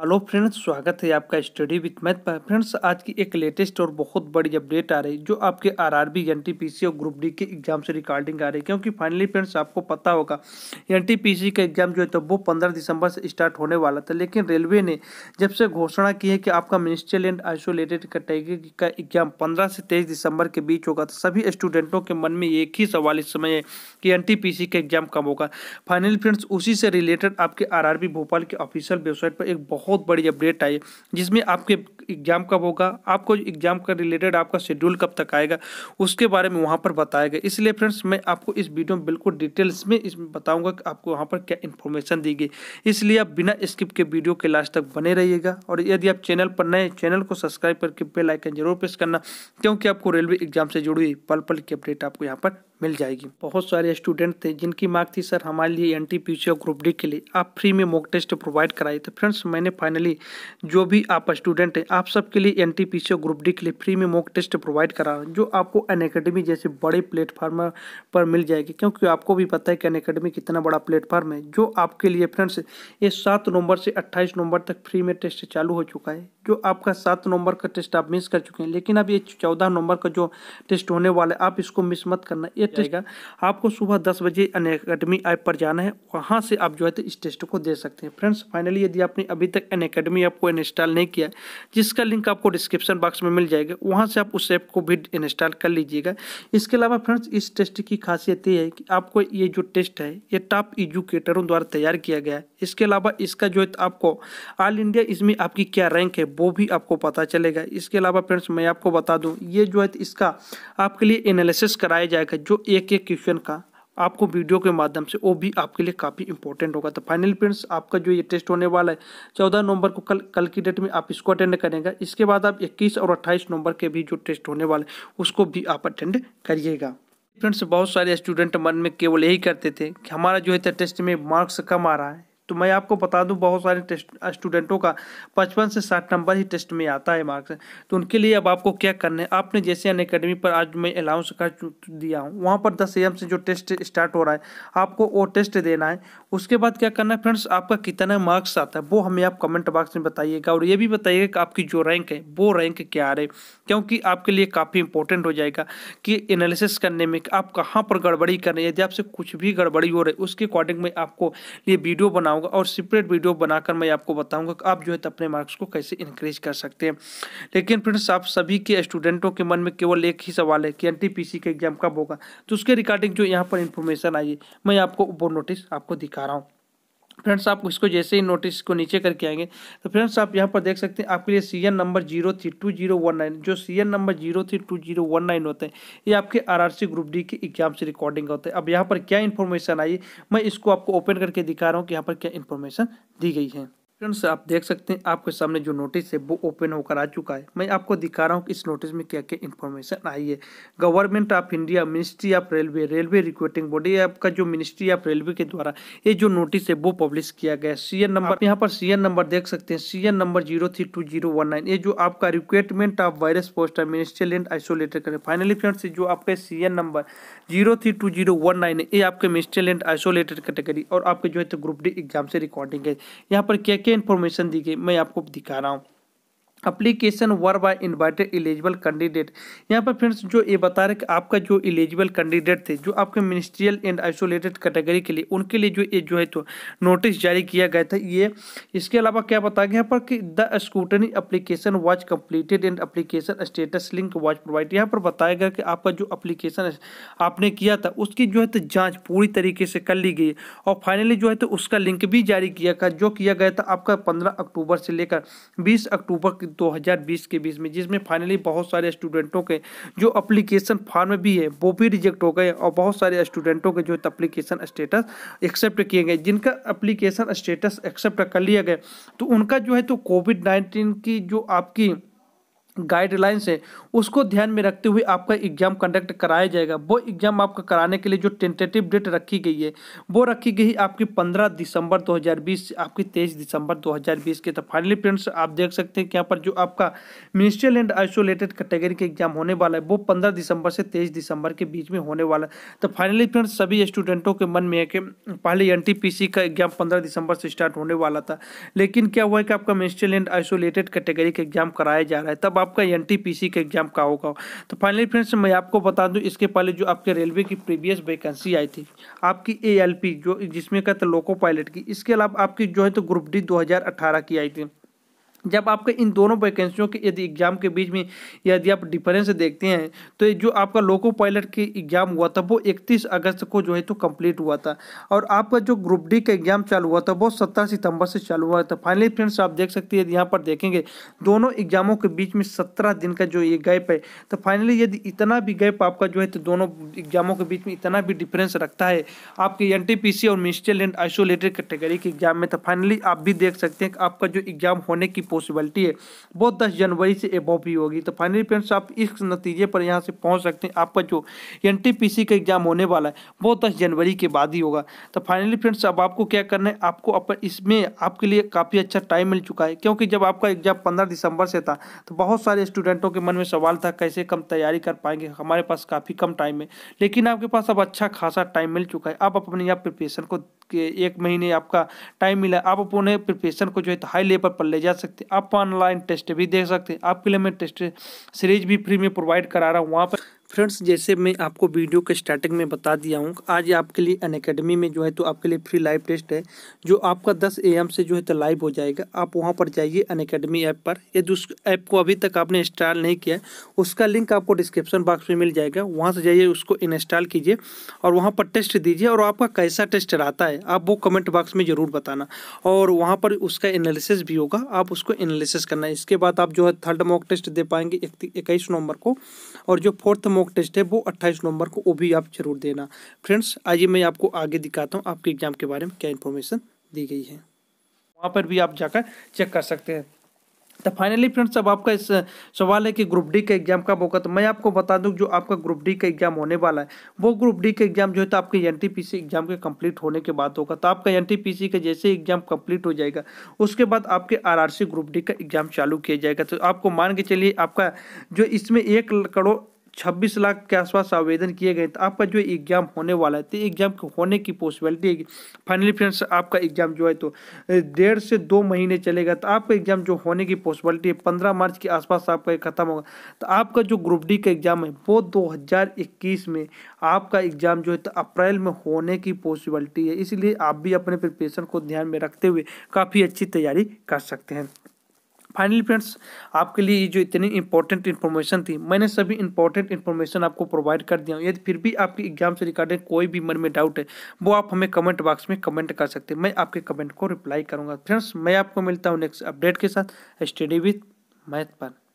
hello friends स्वागत है आपका स्टडी विथ मैथ पर फ्रेंड्स आज की एक लेटेस्ट और बहुत बड़ी अपडेट आ रही है जो आपके आरआरबी एनटीपीसी और ग्रुप डी के एग्जाम से रिकॉर्डिंग आ रही है क्योंकि फाइनली फ्रेंड्स आपको पता होगा एनटीपीसी का एग्जाम जो है तो वो पंद्रह दिसंबर से स्टार्ट होने वाला था लेकिन रेलवे ने जब से घोषणा की है कि आपका मिनिस्ट्रियल एंड आइसोलेटेड कैटेगरी का एग्जाम पंद्रह से तेईस दिसंबर के बीच होगा तो सभी स्टूडेंटों के मन में एक ही सवाल इस समय है कि एन का एग्जाम कब होगा फाइनली फ्रेंड्स उसी से रिलेटेड आपके आर भोपाल के ऑफिशियल वेबसाइट पर एक बहुत बहुत बड़ी अपडेट आई जिसमें आपके एग्ज़ाम कब होगा आपको एग्ज़ाम का रिलेटेड आपका शेड्यूल कब तक आएगा उसके बारे में वहाँ पर बताएगा इसलिए फ्रेंड्स मैं आपको इस वीडियो में बिल्कुल डिटेल्स में इसमें बताऊँगा कि आपको वहाँ पर क्या इन्फॉर्मेशन दी गई इसलिए आप बिना स्किप के वीडियो के लास्ट तक बने रहिएगा और यदि आप चैनल पर नए चैनल को सब्सक्राइब करके बेलाइकन जरूर प्रेस करना क्योंकि आपको रेलवे एग्जाम से जुड़ी हुई पल पल की अपडेट आपको यहाँ पर मिल जाएगी बहुत सारे स्टूडेंट थे जिनकी मांग थी सर हमारे लिए एन टी ग्रुप डी के लिए आप फ्री में मॉक टेस्ट प्रोवाइड कराए तो फ्रेंड्स मैंने फाइनली जो भी आप स्टूडेंट हैं आप सबके लिए एन टी ग्रुप डी के लिए फ्री में मॉक टेस्ट प्रोवाइड करा रहा हूँ जो आपको अन अकेडमी जैसे बड़े प्लेटफार्म पर मिल जाएगी क्योंकि आपको भी पता है कि अन अकेडमी कितना बड़ा प्लेटफार्म है जो आपके लिए फ्रेंड्स ये सात नवंबर से अट्ठाईस नवंबर तक फ्री में टेस्ट चालू हो चुका है जो आपका सात नवंबर का टेस्ट आप मिस कर चुके हैं लेकिन अब ये चौदह नवंबर का जो टेस्ट होने वाला है आप इसको मिस मत करना ये टेस्ट का आपको सुबह दस बजे अन अकेडमी ऐप पर जाना है वहाँ से आप जो है तो इस टेस्ट को दे सकते हैं फ्रेंड्स फाइनली यदि आपने अभी तक अन अकेडमी ऐप को इंस्टॉल नहीं किया जिसका लिंक आपको डिस्क्रिप्शन बॉक्स में मिल जाएगा वहाँ से आप उस ऐप को भी इंस्टॉल कर लीजिएगा इसके अलावा फ्रेंड्स इस टेस्ट की खासियत ये है कि आपको ये जो टेस्ट है ये टॉप एजुकेटरों द्वारा तैयार किया गया है इसके अलावा इसका जो है तो आपको ऑल इंडिया इसमें आपकी क्या रैंक है वो भी आपको पता चलेगा इसके अलावा फ्रेंड्स मैं आपको बता दूं ये जो है तो इसका आपके लिए एनालिसिस कराया जाएगा जो एक एक क्वेश्चन का आपको वीडियो के माध्यम से वो भी आपके लिए काफ़ी इंपॉर्टेंट होगा तो फाइनल फ्रेंड्स आपका जो ये टेस्ट होने वाला है चौदह नवंबर को कल कल की डेट में आप इसको अटेंड करेंगे इसके बाद आप इक्कीस और अट्ठाईस नवंबर के भी जो टेस्ट होने वाले उसको भी आप अटेंड करिएगा फ्रेंड्स बहुत सारे स्टूडेंट मन में केवल यही करते थे कि हमारा जो है टेस्ट में मार्क्स कम आ रहा है तो मैं आपको बता दूं बहुत सारे टेस्ट स्टूडेंटों का पचपन से साठ नंबर ही टेस्ट में आता है मार्क्स तो उनके लिए अब आपको क्या करना है आपने जैसे अन अकेडमी पर आज मैं अलाउंस कर दिया हूँ वहाँ पर दस एम से जो टेस्ट स्टार्ट हो रहा है आपको वो टेस्ट देना है उसके बाद क्या करना है फ्रेंड्स आपका कितना मार्क्स आता है वो हमें आप कमेंट बॉक्स में बताइएगा और ये भी बताइएगा कि आपकी जो रैंक है वो रैंक क्या रहे क्योंकि आपके लिए काफ़ी इंपॉर्टेंट हो जाएगा कि एनालिसिस करने में आप कहाँ पर गड़बड़ी कर रहे हैं यदि आपसे कुछ भी गड़बड़ी हो रही है उसके अकॉर्डिंग में आपको ये वीडियो बनाऊँ बताऊंगा और सेपरेट वीडियो बनाकर मैं आपको बताऊंगा कि आप जो है तो अपने मार्क्स को कैसे इंक्रीज कर सकते हैं लेकिन फ्रेंड्स आप सभी के स्टूडेंटों के मन में केवल एक ही सवाल है कि एन के एग्जाम कब होगा तो उसके रिगार्डिंग जो यहाँ पर इन्फॉर्मेशन आई है मैं आपको वो नोटिस आपको दिखा रहा हूँ फ्रेंड्स आप इसको जैसे ही नोटिस को नीचे करके आएंगे तो फ्रेंड्स आप यहाँ पर देख सकते हैं आपके लिए C N number zero three two zero one nine जो C N number zero three two zero one nine होते हैं ये आपके आरआरसी ग्रुप डी के एग्जाम से रिकॉर्डिंग होते हैं अब यहाँ पर क्या इन्फॉर्मेशन आई मैं इसको आपको ओपन करके दिखा रहा हूँ कि यहाँ पर क्या इन्फॉर्मेशन दी गई है फ्रेंड्स आप देख सकते हैं आपके सामने जो नोटिस है वो ओपन होकर आ चुका है मैं आपको दिखा रहा हूँ कि इस नोटिस में क्या क्या इन्फॉर्मेशन आई है government of India ministry of railway railway recruiting body आपका जो मिनिस्ट्री ऑफ रेलवे के द्वारा ये जो नोटिस है वो पब्लिश किया गया सी एन नंबर यहाँ पर सी एन नंबर देख सकते हैं C number zero three two zero one nine ये जो आपका recruitment of virus of ministerial and isolated country finally friends जो आपके C N number zero three two zero one nine है ये आपके मिनिस्ट्रियल एंड आइसोलेटेड कैटेगरी और आपके जो है ग्रुप डी एग्जाम से रिकॉर्डिंग है यहाँ पर क्या क्या इन्फॉर्मेशन दी गई मैं आपको दिखा रहा हूँ application were by invited eligible candidate यहाँ पर फ्रेंड्स जो ये बता रहे कि आपका जो एलिजिबल कैंडिडेट थे जो आपके मिनिस्ट्रियल एंड आइसोलेटेड कैटेगरी के लिए उनके लिए जो ये जो है तो नोटिस जारी किया गया था ये इसके अलावा क्या बताया गया पर कि the scrutiny application was completed and application status link was provide यहाँ पर बताया गया कि आपका जो अप्लीकेशन आपने किया था उसकी जो है तो जाँच पूरी तरीके से कर ली गई और फाइनली जो है तो उसका लिंक भी जारी किया गया जो किया गया था आपका पंद्रह अक्टूबर से लेकर बीस अक्टूबर 2020 के बीच में जिसमें फाइनली बहुत सारे स्टूडेंटों के जो अप्लीकेशन फॉर्म भी है वो भी रिजेक्ट हो गए और बहुत सारे स्टूडेंटों के जो अप्लीकेशन स्टेटस एक्सेप्ट किए गए जिनका अप्लीकेशन स्टेटस एक्सेप्ट कर लिया गया तो उनका जो है तो कोविड नाइन्टीन की जो आपकी गाइडलाइंस है उसको ध्यान में रखते हुए आपका एग्जाम कंडक्ट कराया जाएगा वो एग्जाम आपका कराने के लिए जो टेंटेटिव डेट रखी गई है वो रखी गई आपकी 15 दिसंबर 2020 से आपकी 23 दिसंबर 2020 के तो फाइनली फ्रेंड्स आप देख सकते हैं कि यहाँ पर जो आपका मिनिस्ट्रियल एंड आइसोलेटेड कैटेगरी के एग्जाम होने वाला है वो पंद्रह दिसंबर से तेईस दिसंबर के बीच में होने वाला है तो फाइनली फ्रेंड्स सभी स्टूडेंटों के मन में है कि पहले एन का एग्जाम पंद्रह दिसंबर से स्टार्ट होने वाला था लेकिन क्या हुआ है कि आपका मिनिस्ट्रियल एंड आइसोलेटेड कैटेगरी का एग्जाम कराया जा रहा है तब आप आपका एन के एग्जाम का होगा तो फाइनली फ्रेंड्स मैं आपको बता दूं इसके पहले जो आपके रेलवे की प्रीवियस वैकेंसी आई थी आपकी ए जो जिसमें कहते लोको पायलट की इसके अलावा आपकी जो है तो ग्रुप डी दो की आई थी जब आपके इन दोनों वैकेंसियों के यदि एग्जाम के बीच में यदि आप डिफरेंस देखते हैं तो जो आपका लोको पायलट के एग्जाम हुआ था वो 31 अगस्त को जो है तो कंप्लीट हुआ था और आपका जो ग्रुप डी का एग्जाम चालू हुआ था वो 17 सितंबर से चालू हुआ था फाइनली फ्रेंड्स आप देख सकते हैं यदि यहाँ पर देखेंगे दोनों एग्जामों के बीच में सत्रह दिन का जो ये गैप है तो फाइनली यदि इतना भी गैप आपका जो है तो दोनों एग्जामों के बीच में इतना भी डिफरेंस रखता है आपके एन और मिनिस्ट्रियल एंड आइसोलेटेड कैटेगरी के एग्जाम में तो फाइनली आप भी देख सकते हैं कि आपका जो एग्जाम होने की पॉसिबिलिटी है वो दस जनवरी से एबव भी होगी तो फाइनली फ्रेंड्स आप इस नतीजे पर यहाँ से पहुँच सकते हैं आपका जो एन का एग्जाम होने वाला है वो दस जनवरी के बाद ही होगा तो फाइनली फ्रेंड्स अब आपको क्या करना है आपको अपन इसमें आपके लिए काफ़ी अच्छा टाइम मिल चुका है क्योंकि जब आपका एग्जाम पंद्रह दिसंबर से था तो बहुत सारे स्टूडेंटों के मन में सवाल था कैसे कम तैयारी कर पाएंगे हमारे पास काफ़ी कम टाइम है लेकिन आपके पास अब अच्छा खासा टाइम मिल चुका है आप अपने यहाँ प्रिपरेशन को के एक महीने आपका टाइम मिला आप अपने प्रिपरेशन को जो है तो हाई लेवल पर ले जा सकते हैं आप ऑनलाइन टेस्ट भी देख सकते हैं आपके लिए मैं टेस्ट सीरीज भी फ्री में प्रोवाइड करा रहा हूँ वहाँ पर फ्रेंड्स जैसे मैं आपको वीडियो के स्टार्टिंग में बता दिया हूँ आज आपके लिए अन अकेडमी में जो है तो आपके लिए फ्री लाइव टेस्ट है जो आपका 10 एम से जो है तो लाइव हो जाएगा आप वहाँ पर जाइए अन अकेडमी ऐप पर यदि उस ऐप को अभी तक आपने इंस्टॉल नहीं किया उसका लिंक आपको डिस्क्रिप्शन बॉक्स में मिल जाएगा वहाँ से जाइए उसको इंस्टॉल कीजिए और वहाँ पर टेस्ट दीजिए और आपका कैसा टेस्ट रहता है आप वो कमेंट बॉक्स में ज़रूर बताना और वहाँ पर उसका एनालिसिस भी होगा आप उसको एनालिसिस करना इसके बाद आप जो है थर्ड मॉक टेस्ट दे पाएंगे इक्कीस नवंबर को और जो फोर्थ मॉक टेस्ट है वो अट्ठाईस नवंबर को वो भी आप जरूर देना फ्रेंड्स आइए मैं आपको आगे दिखाता हूँ आपके एग्जाम के बारे में क्या इन्फॉर्मेशन दी गई है वहाँ पर भी आप जाकर चेक कर सकते हैं तो फाइनली फ्रेंड्स अब आपका इस सवाल है कि ग्रुप डी का एग्जाम कब होगा तो मैं आपको बता दूं जो आपका ग्रुप डी का एग्जाम होने वाला है वो ग्रुप डी का एग्जाम जो है तो आपके एन एग्जाम के कंप्लीट होने के बाद होगा तो आपका एन का जैसे एग्जाम कंप्लीट हो जाएगा उसके बाद आपके आर ग्रुप डी का एग्जाम चालू किया जाएगा तो आपको मान के चलिए आपका जो इसमें एक करोड़ छब्बीस लाख के आसपास आवेदन किए गए तो आपका जो एग्जाम होने वाला है तो एग्जाम होने की पॉसिबिलिटी है फाइनली फ्रेंड्स आपका एग्जाम जो है तो डेढ़ से दो महीने चलेगा तो आपका एग्जाम जो होने की पॉसिबिलिटी है पंद्रह मार्च के आसपास आपका खत्म होगा तो आपका जो ग्रुप डी का एग्जाम है वो दो में आपका एग्जाम जो है तो अप्रैल में होने की पॉसिबिलिटी है इसलिए आप भी अपने प्रिपरेशन को ध्यान में रखते हुए काफ़ी अच्छी तैयारी कर सकते हैं फाइनली फ्रेंड्स आपके लिए जो इतनी इंपॉर्टेंट इन्फॉर्मेशन थी मैंने सभी इंपॉर्टेंट इन्फॉर्मेशन आपको प्रोवाइड कर दिया यदि फिर भी आपकी एग्जाम से रिगार्डिंग कोई भी मन में डाउट है वो आप हमें कमेंट बॉक्स में कमेंट कर सकते हैं मैं आपके कमेंट को रिप्लाई करूँगा फ्रेंड्स मैं आपको मिलता हूँ नेक्स्ट अपडेट के साथ स्टडी विथ मैथ पर